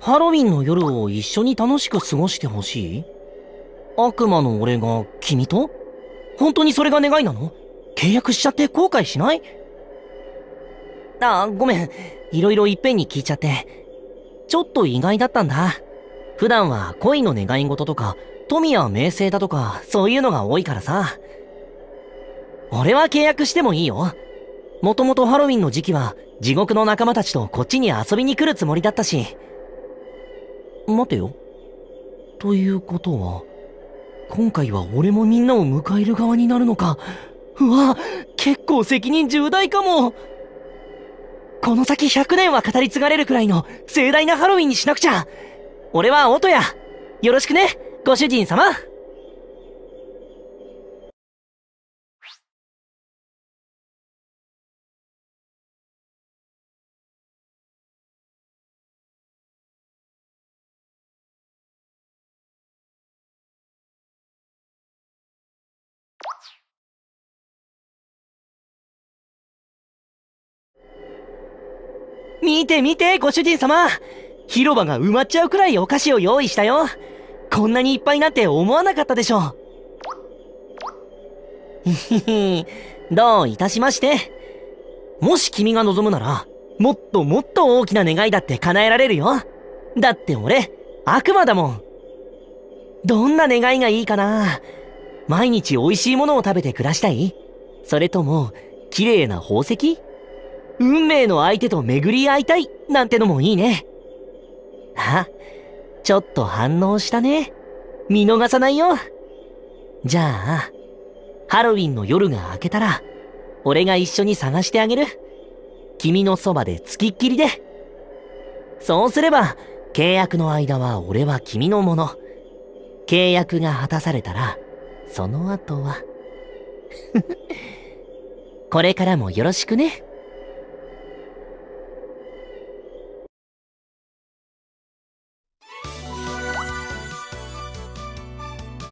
ハロウィンの夜を一緒に楽しく過ごしてほしい悪魔の俺が君と本当にそれが願いなの契約しちゃって後悔しないあ、ごめん。いろいろいっぺんに聞いちゃって。ちょっと意外だったんだ。普段は恋の願い事とか、富や名声だとか、そういうのが多いからさ。俺は契約してもいいよ。もともとハロウィンの時期は、地獄の仲間たちとこっちに遊びに来るつもりだったし。待てよ。ということは、今回は俺もみんなを迎える側になるのか。うわ、結構責任重大かも。この先100年は語り継がれるくらいの盛大なハロウィンにしなくちゃ。俺は音や。よろしくね、ご主人様。見て見て、ご主人様広場が埋まっちゃうくらいお菓子を用意したよこんなにいっぱいなんて思わなかったでしょう。どういたしまして。もし君が望むなら、もっともっと大きな願いだって叶えられるよ。だって俺、悪魔だもん。どんな願いがいいかな毎日美味しいものを食べて暮らしたいそれとも、綺麗な宝石運命の相手と巡り合いたいなんてのもいいね。あ、ちょっと反応したね。見逃さないよ。じゃあ、ハロウィンの夜が明けたら、俺が一緒に探してあげる。君のそばで付きっきりで。そうすれば、契約の間は俺は君のもの。契約が果たされたら、その後は。これからもよろしくね。